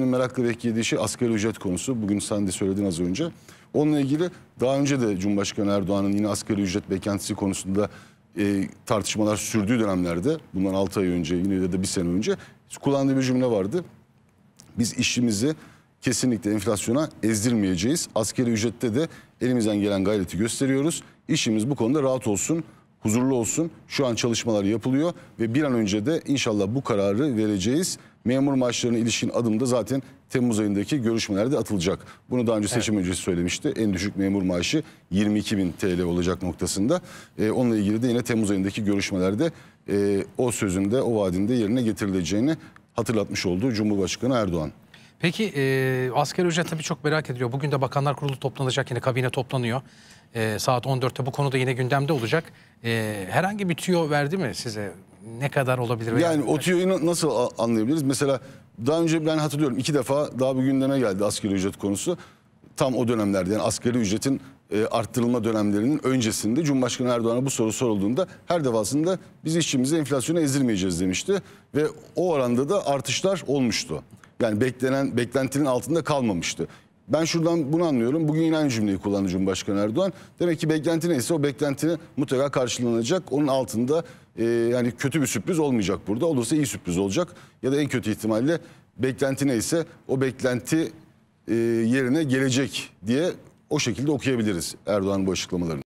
Meraklı beklediği şey asgari ücret konusu. Bugün sen de söyledin az önce. Onunla ilgili daha önce de Cumhurbaşkanı Erdoğan'ın yine asgari ücret beklentisi konusunda e, tartışmalar sürdüğü dönemlerde, bundan 6 ay önce yine de de bir sene önce kullandığı bir cümle vardı. Biz işimizi kesinlikle enflasyona ezdirmeyeceğiz. Askeri ücrette de elimizden gelen gayreti gösteriyoruz. İşimiz bu konuda rahat olsun huzurlu olsun. Şu an çalışmalar yapılıyor ve bir an önce de inşallah bu kararı vereceğiz. Memur maaşlarına ilişkin adım da zaten Temmuz ayındaki görüşmelerde atılacak. Bunu daha önce seçim evet. öncesi söylemişti. En düşük memur maaşı 22 bin TL olacak noktasında. Ee, onunla ilgili de yine Temmuz ayındaki görüşmelerde e, o sözünde, o vaadinde yerine getirileceğini hatırlatmış oldu Cumhurbaşkanı Erdoğan. Peki e, asgari ücret tabii çok merak ediliyor. Bugün de Bakanlar Kurulu toplanacak yine kabine toplanıyor. E, saat 14'te bu konuda yine gündemde olacak. E, herhangi bir tüyo verdi mi size? Ne kadar olabilir? Yani o tüyoyu nasıl anlayabiliriz? Mesela daha önce ben hatırlıyorum iki defa daha bir gündeme geldi asgari ücret konusu. Tam o dönemlerde yani asgari ücretin e, arttırılma dönemlerinin öncesinde Cumhurbaşkanı Erdoğan'a bu soru sorulduğunda her defasında biz işçimize enflasyona ezilmeyeceğiz demişti. Ve o oranda da artışlar olmuştu. Yani beklenen beklentinin altında kalmamıştı. Ben şuradan bunu anlıyorum. Bugün yine aynı cümleyi kullandı Cumhurbaşkanı Erdoğan. Demek ki beklenti neyse o beklentini mutlaka karşılanacak. Onun altında e, yani kötü bir sürpriz olmayacak burada. Olursa iyi sürpriz olacak. Ya da en kötü ihtimalle beklenti neyse o beklenti e, yerine gelecek diye o şekilde okuyabiliriz Erdoğan'ın bu açıklamalarını.